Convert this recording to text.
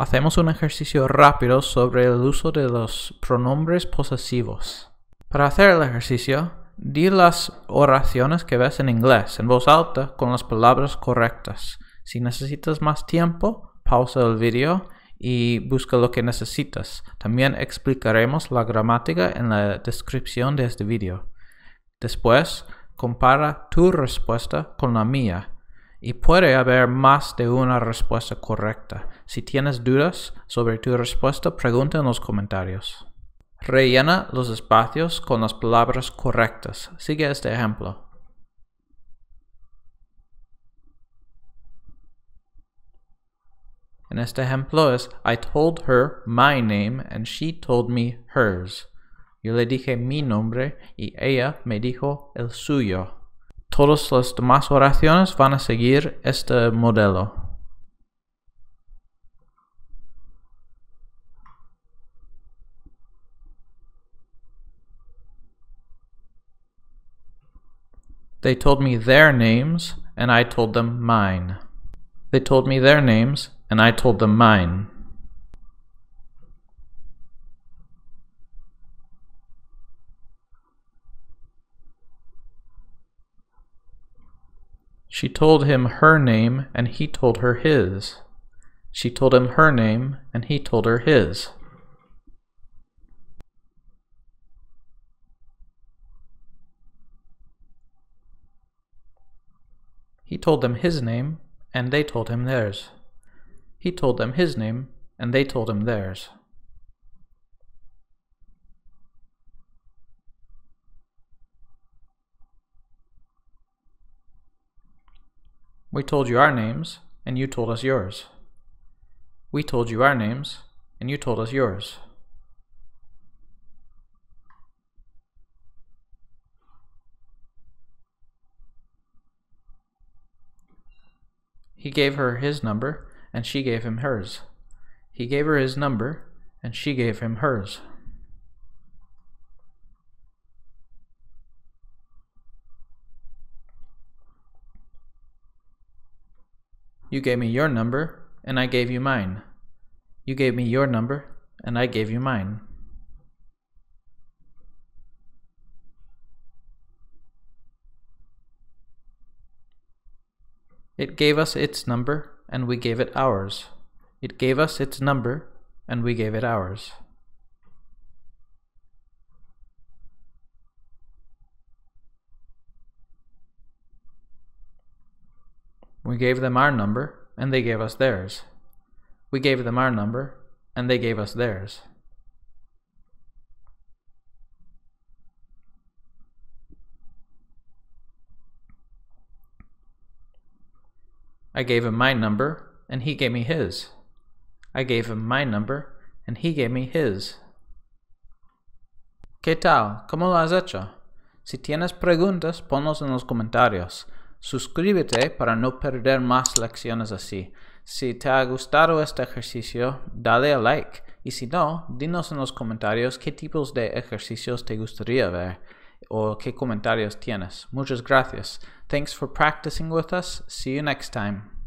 Hacemos un ejercicio rápido sobre el uso de los pronombres posesivos. Para hacer el ejercicio, di las oraciones que ves en inglés en voz alta con las palabras correctas. Si necesitas más tiempo, pausa el video y busca lo que necesitas. También explicaremos la gramática en la descripción de este video. Después, compara tu respuesta con la mía y puede haber más de una respuesta correcta. Si tienes dudas sobre tu respuesta, pregunta en los comentarios. Rellena los espacios con las palabras correctas. Sigue este ejemplo. En este ejemplo es I told her my name and she told me hers. Yo le dije mi nombre y ella me dijo el suyo. Todas las demás oraciones van a seguir este modelo. They told me their names, and I told them mine. They told me their names, and I told them mine. She told him her name, and he told her his. She told him her name, and he told her his. He told them his name, and they told him theirs. He told them his name, and they told him theirs. We told you our names, and you told us yours. We told you our names, and you told us yours. He gave her his number, and she gave him hers. He gave her his number, and she gave him hers. You gave me your number, and I gave you mine. You gave me your number, and I gave you mine. It gave us its number, and we gave it ours. It gave us its number, and we gave it ours. We gave them our number, and they gave us theirs. We gave them our number, and they gave us theirs. I gave him my number, and he gave me his. I gave him my number, and he gave me his. ¿Qué tal? ¿Cómo lo has hecho? Si tienes preguntas, ponlos en los comentarios. Suscríbete para no perder más lecciones así. Si te ha gustado este ejercicio, dale a like y si no, dinos en los comentarios qué tipos de ejercicios te gustaría ver o qué comentarios tienes. Muchas gracias. Thanks for practicing with us. See you next time.